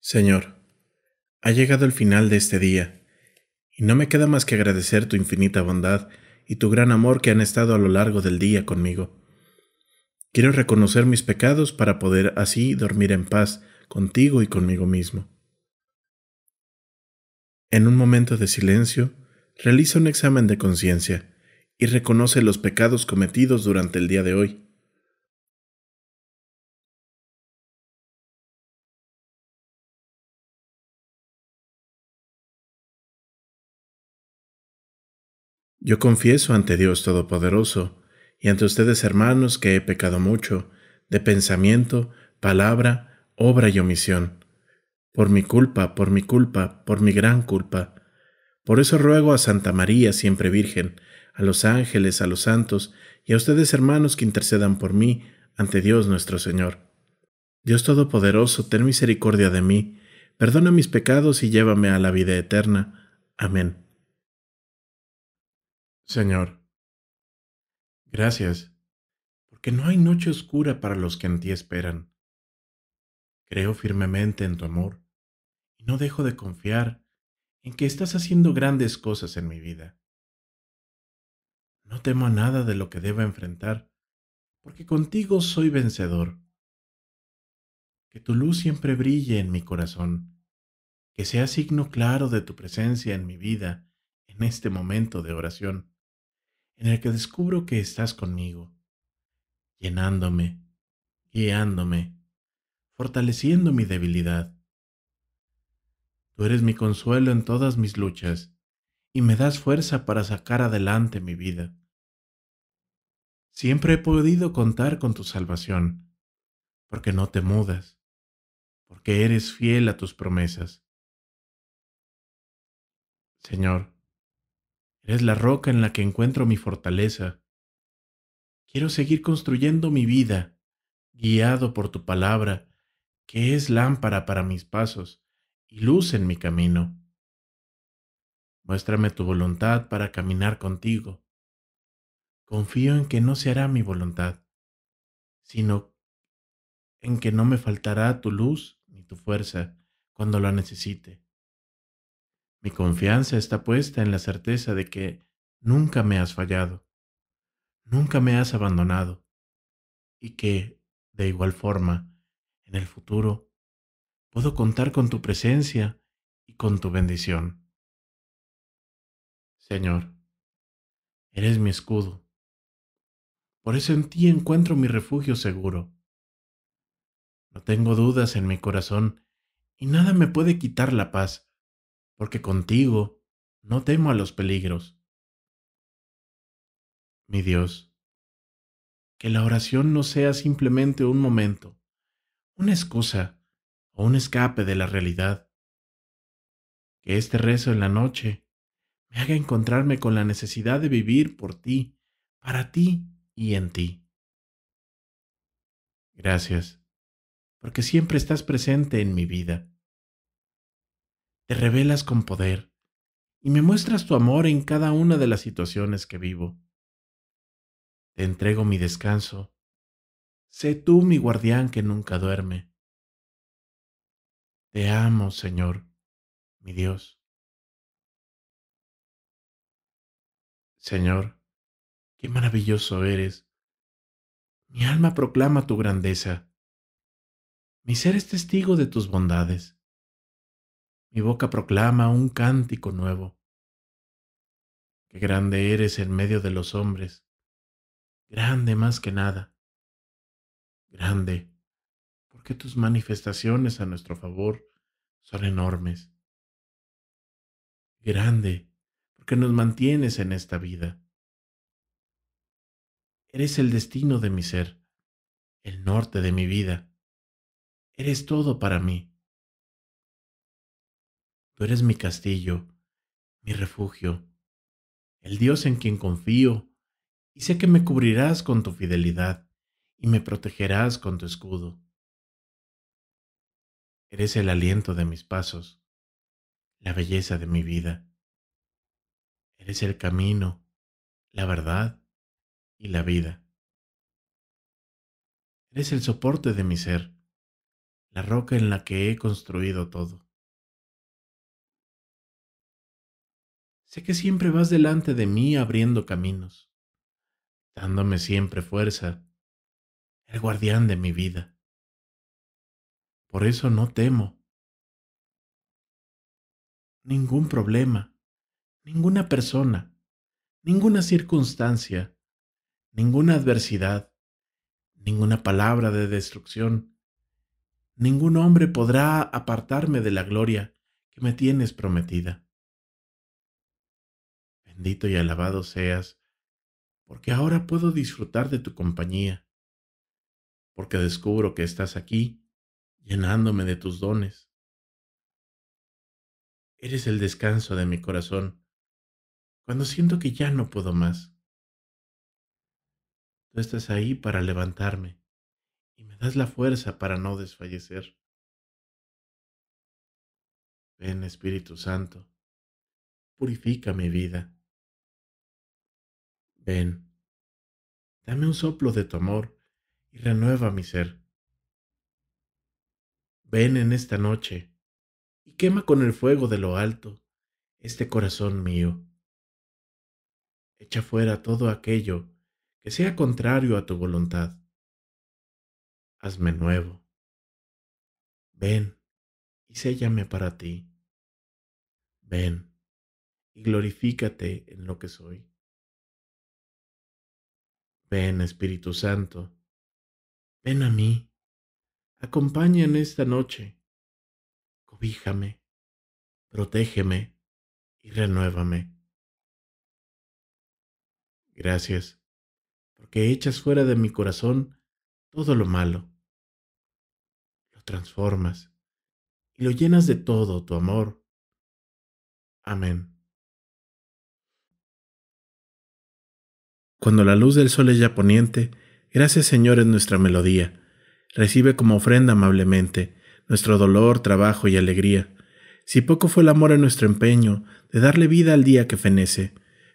Señor, ha llegado el final de este día, y no me queda más que agradecer tu infinita bondad y tu gran amor que han estado a lo largo del día conmigo. Quiero reconocer mis pecados para poder así dormir en paz contigo y conmigo mismo. En un momento de silencio, realiza un examen de conciencia y reconoce los pecados cometidos durante el día de hoy. Yo confieso ante Dios Todopoderoso y ante ustedes hermanos que he pecado mucho, de pensamiento, palabra, obra y omisión. Por mi culpa, por mi culpa, por mi gran culpa. Por eso ruego a Santa María, siempre Virgen, a los ángeles, a los santos, y a ustedes hermanos que intercedan por mí ante Dios nuestro Señor. Dios Todopoderoso, ten misericordia de mí, perdona mis pecados y llévame a la vida eterna. Amén. Señor, gracias, porque no hay noche oscura para los que en ti esperan. Creo firmemente en tu amor y no dejo de confiar en que estás haciendo grandes cosas en mi vida. No temo nada de lo que deba enfrentar, porque contigo soy vencedor. Que tu luz siempre brille en mi corazón, que sea signo claro de tu presencia en mi vida en este momento de oración, en el que descubro que estás conmigo, llenándome, guiándome fortaleciendo mi debilidad. Tú eres mi consuelo en todas mis luchas y me das fuerza para sacar adelante mi vida. Siempre he podido contar con tu salvación, porque no te mudas, porque eres fiel a tus promesas. Señor, eres la roca en la que encuentro mi fortaleza. Quiero seguir construyendo mi vida, guiado por tu palabra que es lámpara para mis pasos y luz en mi camino. Muéstrame tu voluntad para caminar contigo. Confío en que no se hará mi voluntad, sino en que no me faltará tu luz ni tu fuerza cuando la necesite. Mi confianza está puesta en la certeza de que nunca me has fallado, nunca me has abandonado, y que, de igual forma, en el futuro, puedo contar con tu presencia y con tu bendición. Señor, eres mi escudo. Por eso en ti encuentro mi refugio seguro. No tengo dudas en mi corazón y nada me puede quitar la paz, porque contigo no temo a los peligros. Mi Dios, que la oración no sea simplemente un momento, una excusa o un escape de la realidad. Que este rezo en la noche me haga encontrarme con la necesidad de vivir por ti, para ti y en ti. Gracias, porque siempre estás presente en mi vida. Te revelas con poder y me muestras tu amor en cada una de las situaciones que vivo. Te entrego mi descanso Sé tú mi guardián que nunca duerme. Te amo, Señor, mi Dios. Señor, qué maravilloso eres. Mi alma proclama tu grandeza. Mi ser es testigo de tus bondades. Mi boca proclama un cántico nuevo. Qué grande eres en medio de los hombres, grande más que nada grande, porque tus manifestaciones a nuestro favor son enormes. Grande, porque nos mantienes en esta vida. Eres el destino de mi ser, el norte de mi vida. Eres todo para mí. Tú eres mi castillo, mi refugio, el Dios en quien confío, y sé que me cubrirás con tu fidelidad y me protegerás con tu escudo. Eres el aliento de mis pasos, la belleza de mi vida. Eres el camino, la verdad y la vida. Eres el soporte de mi ser, la roca en la que he construido todo. Sé que siempre vas delante de mí abriendo caminos, dándome siempre fuerza el guardián de mi vida. Por eso no temo ningún problema, ninguna persona, ninguna circunstancia, ninguna adversidad, ninguna palabra de destrucción. Ningún hombre podrá apartarme de la gloria que me tienes prometida. Bendito y alabado seas, porque ahora puedo disfrutar de tu compañía porque descubro que estás aquí, llenándome de tus dones. Eres el descanso de mi corazón, cuando siento que ya no puedo más. Tú estás ahí para levantarme y me das la fuerza para no desfallecer. Ven Espíritu Santo, purifica mi vida. Ven, dame un soplo de tu amor renueva mi ser. Ven en esta noche y quema con el fuego de lo alto este corazón mío. Echa fuera todo aquello que sea contrario a tu voluntad. Hazme nuevo. Ven y séllame para ti. Ven y glorifícate en lo que soy. Ven, Espíritu Santo, Ven a mí, en esta noche, cobíjame, protégeme y renuévame. Gracias, porque echas fuera de mi corazón todo lo malo. Lo transformas y lo llenas de todo tu amor. Amén. Cuando la luz del sol es ya poniente, Gracias Señor es nuestra melodía. Recibe como ofrenda amablemente nuestro dolor, trabajo y alegría. Si poco fue el amor en nuestro empeño de darle vida al día que fenece,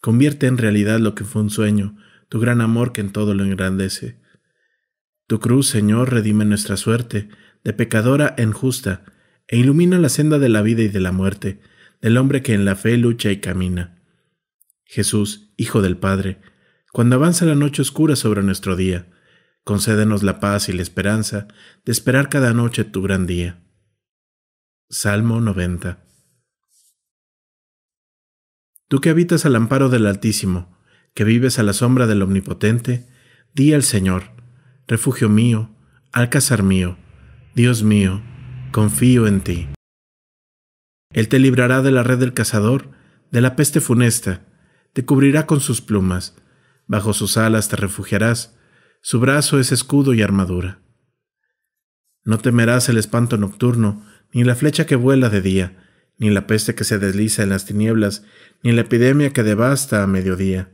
convierte en realidad lo que fue un sueño, tu gran amor que en todo lo engrandece. Tu cruz, Señor, redime nuestra suerte, de pecadora en justa, e ilumina la senda de la vida y de la muerte, del hombre que en la fe lucha y camina. Jesús, Hijo del Padre, cuando avanza la noche oscura sobre nuestro día. Concédenos la paz y la esperanza de esperar cada noche tu gran día. Salmo 90. Tú que habitas al amparo del Altísimo, que vives a la sombra del Omnipotente, di al Señor, refugio mío, alcázar mío, Dios mío, confío en ti. Él te librará de la red del cazador, de la peste funesta, te cubrirá con sus plumas, Bajo sus alas te refugiarás, su brazo es escudo y armadura. No temerás el espanto nocturno, ni la flecha que vuela de día, ni la peste que se desliza en las tinieblas, ni la epidemia que devasta a mediodía.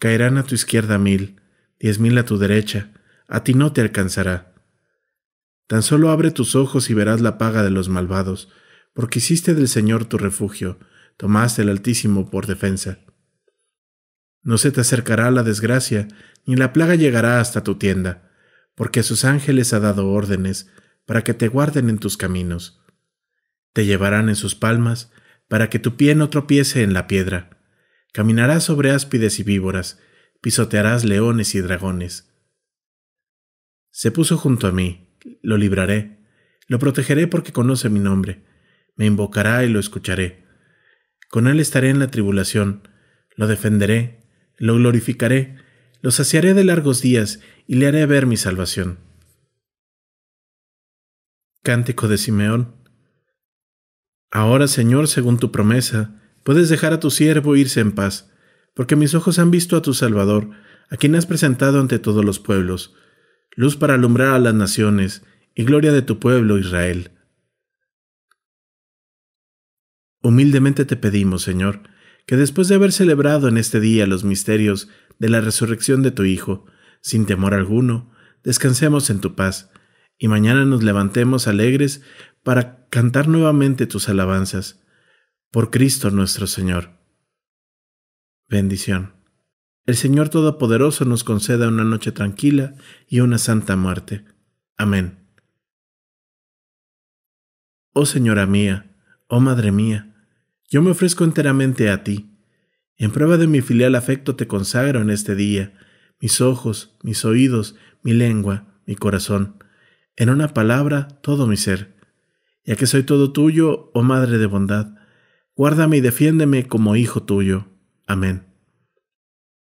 Caerán a tu izquierda mil, diez mil a tu derecha, a ti no te alcanzará. Tan solo abre tus ojos y verás la paga de los malvados, porque hiciste del Señor tu refugio, tomaste el Altísimo por defensa. No se te acercará la desgracia, ni la plaga llegará hasta tu tienda, porque sus ángeles ha dado órdenes para que te guarden en tus caminos. Te llevarán en sus palmas, para que tu pie no tropiece en la piedra. Caminarás sobre áspides y víboras, pisotearás leones y dragones. Se puso junto a mí, lo libraré, lo protegeré porque conoce mi nombre, me invocará y lo escucharé. Con él estaré en la tribulación, lo defenderé lo glorificaré, lo saciaré de largos días y le haré ver mi salvación. Cántico de Simeón. Ahora, Señor, según tu promesa, puedes dejar a tu siervo e irse en paz, porque mis ojos han visto a tu Salvador, a quien has presentado ante todos los pueblos, luz para alumbrar a las naciones y gloria de tu pueblo Israel. Humildemente te pedimos, Señor, que después de haber celebrado en este día los misterios de la resurrección de tu Hijo, sin temor alguno, descansemos en tu paz, y mañana nos levantemos alegres para cantar nuevamente tus alabanzas. Por Cristo nuestro Señor. Bendición. El Señor Todopoderoso nos conceda una noche tranquila y una santa muerte. Amén. Oh Señora mía, oh Madre mía, yo me ofrezco enteramente a ti. En prueba de mi filial afecto te consagro en este día mis ojos, mis oídos, mi lengua, mi corazón, en una palabra todo mi ser. Ya que soy todo tuyo, oh Madre de bondad, guárdame y defiéndeme como hijo tuyo. Amén.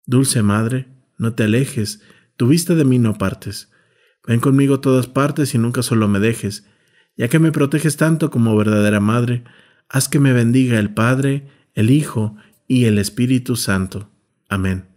Dulce Madre, no te alejes, tu vista de mí no partes. Ven conmigo a todas partes y nunca solo me dejes, ya que me proteges tanto como verdadera madre, Haz que me bendiga el Padre, el Hijo y el Espíritu Santo. Amén.